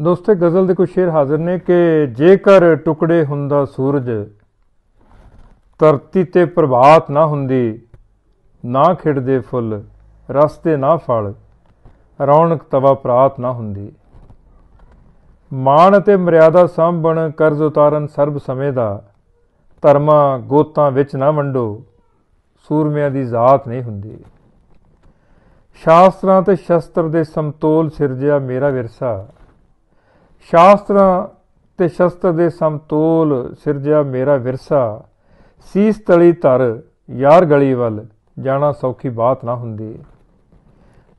ਦੋਸਤੋ ਗਜ਼ਲ ਦੇ ਕੁਝ ਸ਼ੇਰ ਹਾਜ਼ਰ ਨੇ ਕਿ ਜੇਕਰ ਟੁਕੜੇ ਹੁੰਦਾ ਸੂਰਜ ਧਰਤੀ ਤੇ ਪ੍ਰਭਾਤ ਨਾ ਹੁੰਦੀ ਨਾ ਖਿੜਦੇ ਫੁੱਲ ਰਸਤੇ ਨਾ ਫਲ ਰੌਣਕ ਤਵਾ ਪ੍ਰਾਤ ਨਾ ਹੁੰਦੀ ਮਾਣ ਤੇ ਮਰਿਆਦਾ ਸੰਭਣ ਕਰਜ਼ ਉਤਾਰਨ ਸਰਬ ਸਮੇਂ ਦਾ ਧਰਮਾ ਗੋਤਾਂ ਵਿੱਚ ਨਾ ਵੰਡੋ ਸੂਰਮਿਆਂ ਦੀ ਜ਼ਾਤ ਨਹੀਂ ਹੁੰਦੀ ਸ਼ਾਸਤਰਾਂ ਤੇ ਸ਼ਸਤਰ ਦੇ ਸੰਤੋਲ ਸਿਰਜਿਆ ਮੇਰਾ ਵਿਰਸਾ ਸ਼ਾਸਤਰਾਂ ਤੇ ਸ਼ਸਤਰ ਦੇ ਸੰਤੋਲ ਸਿਰਜਿਆ ਮੇਰਾ ਵਿਰਸਾ ਸੀਸ ਤਲੀ ਧਰ ਯਾਰ ਗਲੀ ਵੱਲ ਜਾਣਾ ਸੌਖੀ ਬਾਤ ਨਾ ਹੁੰਦੀ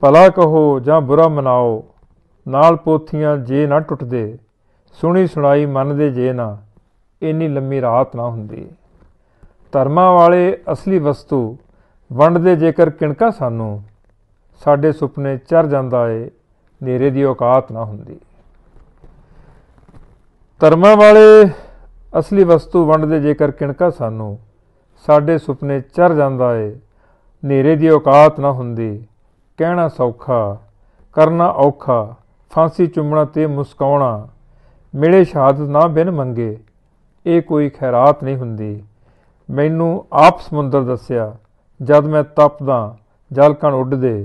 ਭਲਾ ਕਹੋ ਜਾਂ ਬੁਰਾ ਮਨਾਓ ਨਾਲ ਪੋਥੀਆਂ ਜੇ ਨਾ ਟੁੱਟਦੇ ਸੁਣੀ ਸੁਣਾਈ ਮਨ ਦੇ ਜੇ ਨਾ ਇੰਨੀ ਲੰਮੀ ਰਾਤ ਨਾ ਹੁੰਦੀ ਧਰਮਾਂ ਵਾਲੇ ਅਸਲੀ ਵਸਤੂ ਵੰਡਦੇ ਜੇਕਰ ਕਿਣਕਾ ਸਾਨੂੰ ਸਾਡੇ ਸੁਪਨੇ ਚਰ ਜਾਂਦਾ ਏ ਨੇਰੇ ਦੀ ਔਕਾਤ ਨਾ ਹੁੰਦੀ ਧਰਮਾਂ ਵਾਲੇ ਅਸਲੀ ਵਸਤੂ ਵੰਡਦੇ ਜੇਕਰ ਕਿਣਕਾ ਸਾਨੂੰ ਸਾਡੇ ਸੁਪਨੇ ਚਰ ਜਾਂਦਾ ਏ ਨੇਰੇ ਦੀ ਔਕਾਤ ਨਾ ਹੁੰਦੀ ਕਹਿਣਾ ਸੌਖਾ ਕਰਨਾ ਔਖਾ ਫਾਂਸੀ ਚੁੰਮਣਾ ਤੇ ਮੁਸਕਾਉਣਾ ਮਿਲੇ ਸ਼ਹਾਦਤ ਨਾ ਬਿਨ ਮੰਗੇ ਇਹ ਕੋਈ ਖੈਰਾਤ ਨਹੀਂ ਹੁੰਦੀ ਮੈਨੂੰ ਆਪ ਸਮੁੰਦਰ ਦੱਸਿਆ ਜਦ ਮੈਂ ਤਪਦਾ ਜਲ ਕਣ ਉੱਡਦੇ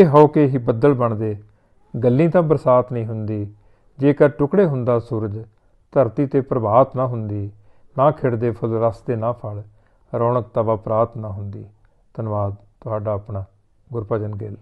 ਇਹ ਹੋ ਕੇ ਹੀ ਬੱਦਲ ਬਣਦੇ ਗੱਲੀ ਤਾਂ ਬਰਸਾਤ ਨਹੀਂ ਹੁੰਦੀ ਜੇਕਰ ਟੁਕੜੇ ਹੁੰਦਾ ਸੂਰਜ ਧਰਤੀ ਤੇ ਪ੍ਰਭਾਤ ਨਾ ਹੁੰਦੀ ਨਾ ਖਿੜਦੇ ਫੁੱਲ ਰਸਤੇ ਨਾ ਫਲ ਰੌਣਕ ਤਵਾ ਪ੍ਰਾਤ ਨਾ ਹੁੰਦੀ ਧੰਨਵਾਦ ਤੁਹਾਡਾ ਆਪਣਾ ਗੁਰਪਜਨ ਗਿੱਲ